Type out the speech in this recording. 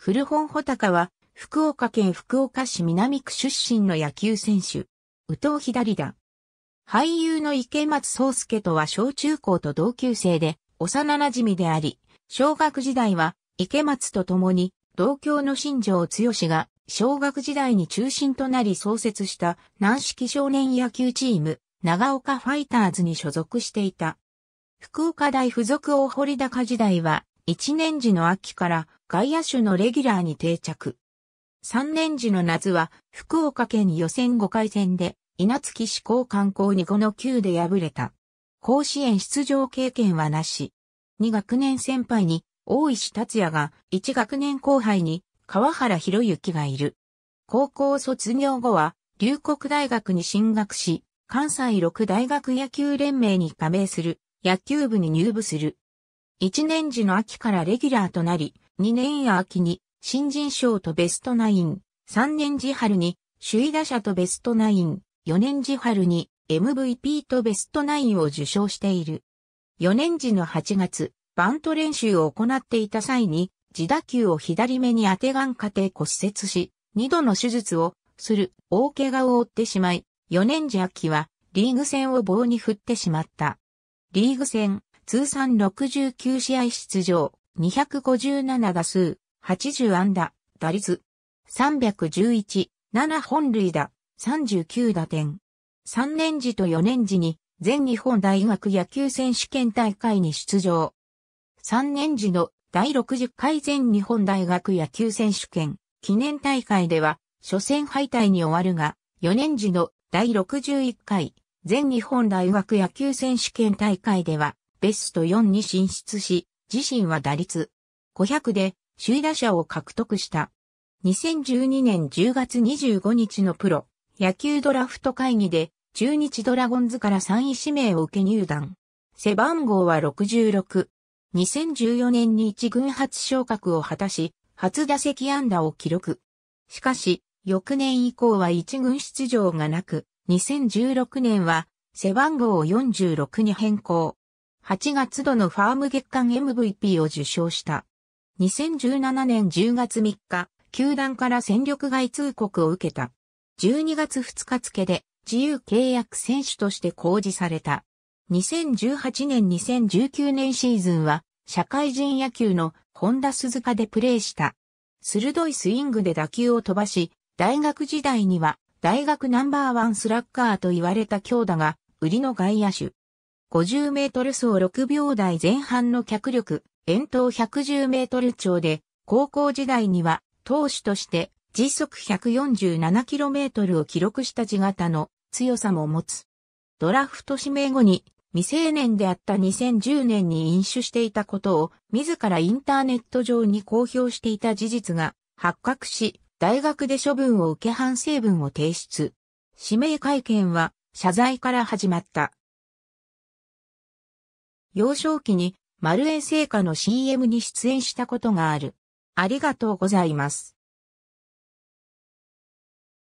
古本穂高は、福岡県福岡市南区出身の野球選手、宇藤左だ。俳優の池松壮介とは小中高と同級生で、幼馴染であり、小学時代は池松と共に、同郷の新庄剛志が、小学時代に中心となり創設した軟式少年野球チーム、長岡ファイターズに所属していた。福岡大附属大堀高時代は、1年時の秋から外野手のレギュラーに定着。3年時の夏は福岡県予選5回戦で稲月志向観光に5の9で敗れた。甲子園出場経験はなし。2学年先輩に大石達也が1学年後輩に川原博之がいる。高校卒業後は龍谷大学に進学し、関西六大学野球連盟に加盟する野球部に入部する。1年時の秋からレギュラーとなり、2年や秋に新人賞とベストナイン、3年時春に首位打者とベストナイン、4年時春に MVP とベストナインを受賞している。4年時の8月、バント練習を行っていた際に、自打球を左目に当て眼下で骨折し、2度の手術をする大怪我を負ってしまい、4年時秋はリーグ戦を棒に振ってしまった。リーグ戦、通算69試合出場、257打数、80安打、打率、311、7本塁打、39打点。3年時と4年時に全日本大学野球選手権大会に出場。3年時の第60回全日本大学野球選手権記念大会では初戦敗退に終わるが、4年時の第61回全日本大学野球選手権大会ではベスト4に進出し、自身は打率500で首位打者を獲得した。2012年10月25日のプロ野球ドラフト会議で中日ドラゴンズから3位指名を受け入団。背番号は66。2014年に一軍初昇格を果たし、初打席安打を記録。しかし、翌年以降は一軍出場がなく、2016年は背番号を46に変更。8月度のファーム月間 MVP を受賞した。2017年10月3日、球団から戦力外通告を受けた。12月2日付で自由契約選手として公示された。2018年2019年シーズンは社会人野球の本田鈴鹿でプレーした。鋭いスイングで打球を飛ばし、大学時代には大学ナンバーワンスラッガーと言われた強打が売りの外野手。50メートル走6秒台前半の脚力、遠投110メートル超で、高校時代には投手として時速1 4 7トルを記録した地型の強さも持つ。ドラフト指名後に未成年であった2010年に飲酒していたことを自らインターネット上に公表していた事実が発覚し、大学で処分を受け反省文を提出。指名会見は謝罪から始まった。幼少期に丸栄製菓の CM に出演したことがある。ありがとうございます。